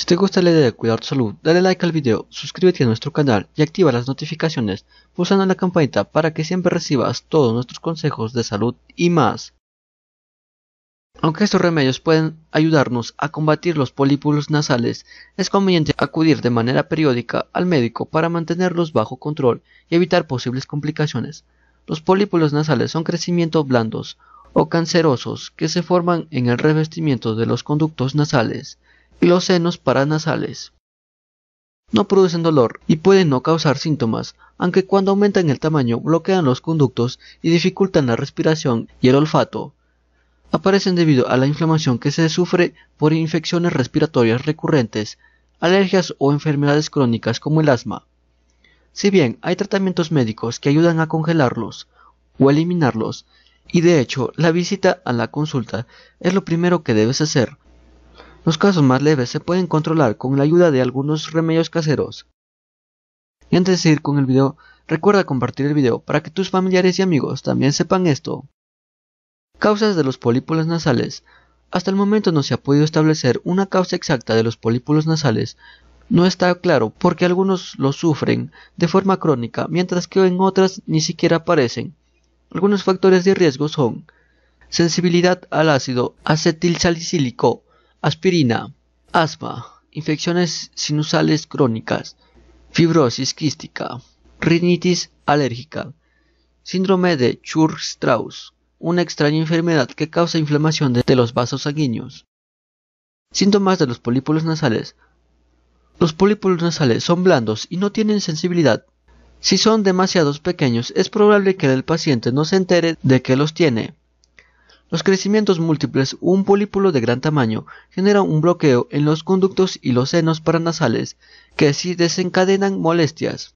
Si te gusta la idea de cuidar tu salud, dale like al video, suscríbete a nuestro canal y activa las notificaciones pulsando la campanita para que siempre recibas todos nuestros consejos de salud y más. Aunque estos remedios pueden ayudarnos a combatir los polípulos nasales, es conveniente acudir de manera periódica al médico para mantenerlos bajo control y evitar posibles complicaciones. Los polípulos nasales son crecimientos blandos o cancerosos que se forman en el revestimiento de los conductos nasales los senos paranasales. No producen dolor y pueden no causar síntomas, aunque cuando aumentan el tamaño bloquean los conductos y dificultan la respiración y el olfato. Aparecen debido a la inflamación que se sufre por infecciones respiratorias recurrentes, alergias o enfermedades crónicas como el asma. Si bien hay tratamientos médicos que ayudan a congelarlos o eliminarlos, y de hecho la visita a la consulta es lo primero que debes hacer los casos más leves se pueden controlar con la ayuda de algunos remedios caseros. Y antes de seguir con el video, recuerda compartir el video para que tus familiares y amigos también sepan esto. Causas de los polípulos nasales. Hasta el momento no se ha podido establecer una causa exacta de los polípulos nasales. No está claro porque algunos los sufren de forma crónica, mientras que en otras ni siquiera aparecen. Algunos factores de riesgo son sensibilidad al ácido acetilsalicílico, Aspirina, asma, infecciones sinusales crónicas, fibrosis quística, rinitis alérgica, síndrome de churg strauss una extraña enfermedad que causa inflamación de los vasos sanguíneos. Síntomas de los polípulos nasales. Los polípulos nasales son blandos y no tienen sensibilidad. Si son demasiado pequeños, es probable que el paciente no se entere de que los tiene. Los crecimientos múltiples, un polípulo de gran tamaño, generan un bloqueo en los conductos y los senos paranasales, que así desencadenan molestias.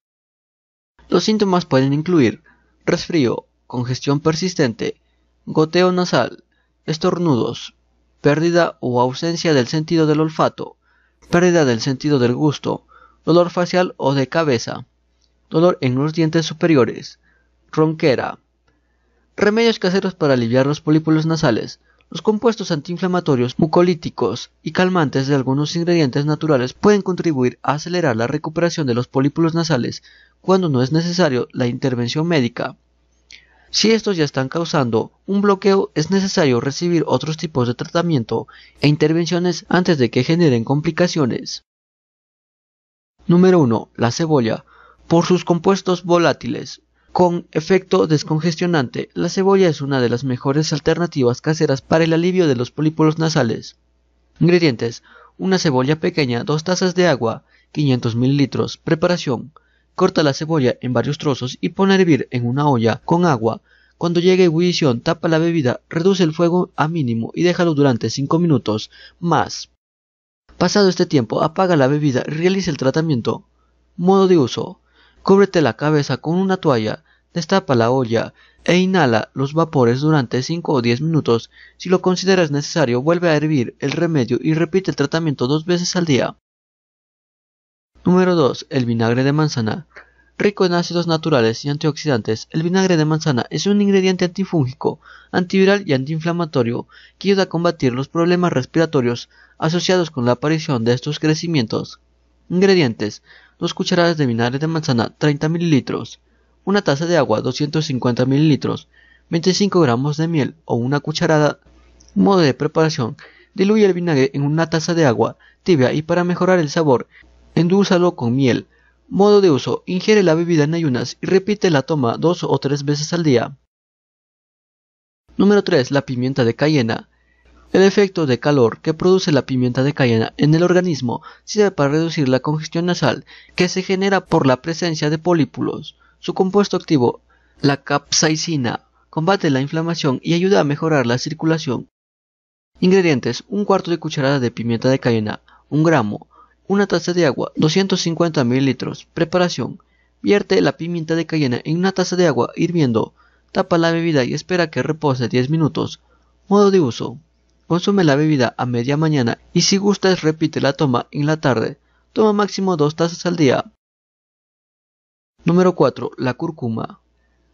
Los síntomas pueden incluir resfrío, congestión persistente, goteo nasal, estornudos, pérdida o ausencia del sentido del olfato, pérdida del sentido del gusto, dolor facial o de cabeza, dolor en los dientes superiores, ronquera, Remedios caseros para aliviar los polípulos nasales. Los compuestos antiinflamatorios, mucolíticos y calmantes de algunos ingredientes naturales pueden contribuir a acelerar la recuperación de los polípulos nasales cuando no es necesario la intervención médica. Si estos ya están causando un bloqueo, es necesario recibir otros tipos de tratamiento e intervenciones antes de que generen complicaciones. Número 1. La cebolla. Por sus compuestos volátiles, con efecto descongestionante, la cebolla es una de las mejores alternativas caseras para el alivio de los polípolos nasales. Ingredientes: una cebolla pequeña, 2 tazas de agua, 500 ml. Preparación: corta la cebolla en varios trozos y pon a hervir en una olla con agua. Cuando llegue a ebullición, tapa la bebida, reduce el fuego a mínimo y déjalo durante 5 minutos más. Pasado este tiempo, apaga la bebida y realiza el tratamiento. Modo de uso: Cúbrete la cabeza con una toalla, destapa la olla e inhala los vapores durante 5 o 10 minutos. Si lo consideras necesario, vuelve a hervir el remedio y repite el tratamiento dos veces al día. Número 2. El vinagre de manzana. Rico en ácidos naturales y antioxidantes, el vinagre de manzana es un ingrediente antifúngico, antiviral y antiinflamatorio que ayuda a combatir los problemas respiratorios asociados con la aparición de estos crecimientos. Ingredientes: 2 cucharadas de vinagre de manzana 30 ml, una taza de agua 250 ml, 25 gramos de miel o una cucharada. Modo de preparación: diluye el vinagre en una taza de agua tibia y para mejorar el sabor, endúzalo con miel. Modo de uso: ingiere la bebida en ayunas y repite la toma dos o tres veces al día. Número 3. La pimienta de cayena. El efecto de calor que produce la pimienta de cayena en el organismo sirve para reducir la congestión nasal que se genera por la presencia de polípulos. Su compuesto activo, la capsaicina, combate la inflamación y ayuda a mejorar la circulación. Ingredientes: un cuarto de cucharada de pimienta de cayena, un gramo, una taza de agua, 250 mililitros. Preparación: vierte la pimienta de cayena en una taza de agua hirviendo, tapa la bebida y espera que repose 10 minutos. Modo de uso: Consume la bebida a media mañana y si gustas repite la toma en la tarde. Toma máximo dos tazas al día. Número 4. La cúrcuma.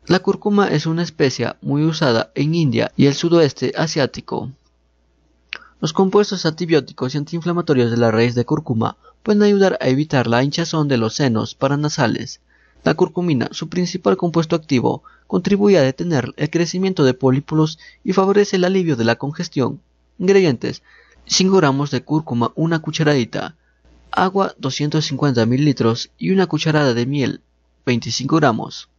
La cúrcuma es una especie muy usada en India y el sudoeste asiático. Los compuestos antibióticos y antiinflamatorios de la raíz de cúrcuma pueden ayudar a evitar la hinchazón de los senos paranasales. La curcumina, su principal compuesto activo, contribuye a detener el crecimiento de pólipos y favorece el alivio de la congestión. Ingredientes: 5 gramos de cúrcuma, una cucharadita, agua 250 litros y una cucharada de miel, 25 gramos.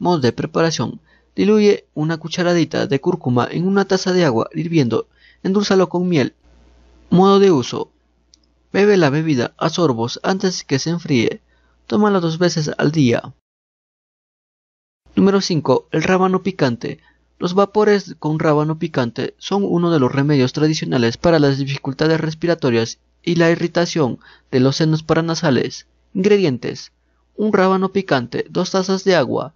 Modo de preparación: diluye una cucharadita de cúrcuma en una taza de agua hirviendo, endulzalo con miel. Modo de uso: bebe la bebida a sorbos antes que se enfríe. Tómala dos veces al día. Número 5. El rábano picante. Los vapores con rábano picante son uno de los remedios tradicionales para las dificultades respiratorias y la irritación de los senos paranasales. Ingredientes: un rábano picante, dos tazas de agua,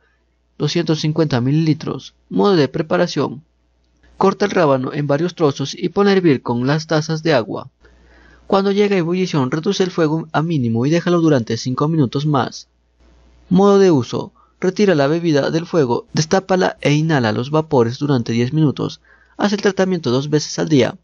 250 ml Modo de preparación: corta el rábano en varios trozos y pon a hervir con las tazas de agua. Cuando llegue a ebullición, reduce el fuego a mínimo y déjalo durante 5 minutos más. Modo de uso: Retira la bebida del fuego, destápala e inhala los vapores durante 10 minutos. Haz el tratamiento dos veces al día.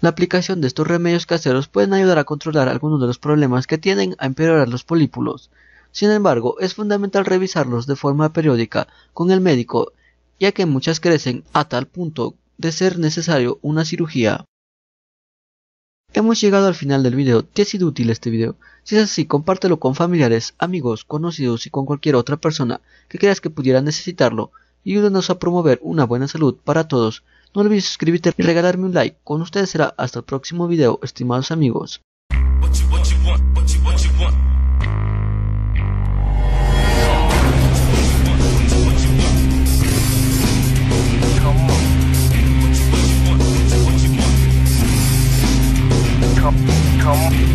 La aplicación de estos remedios caseros pueden ayudar a controlar algunos de los problemas que tienen a empeorar los polípulos. Sin embargo, es fundamental revisarlos de forma periódica con el médico, ya que muchas crecen a tal punto de ser necesario una cirugía. Hemos llegado al final del video, ¿te ha sido útil este video? Si es así, compártelo con familiares, amigos, conocidos y con cualquier otra persona que creas que pudiera necesitarlo y ayúdanos a promover una buena salud para todos. No olvides suscribirte y regalarme un like. Con ustedes será hasta el próximo video, estimados amigos. home.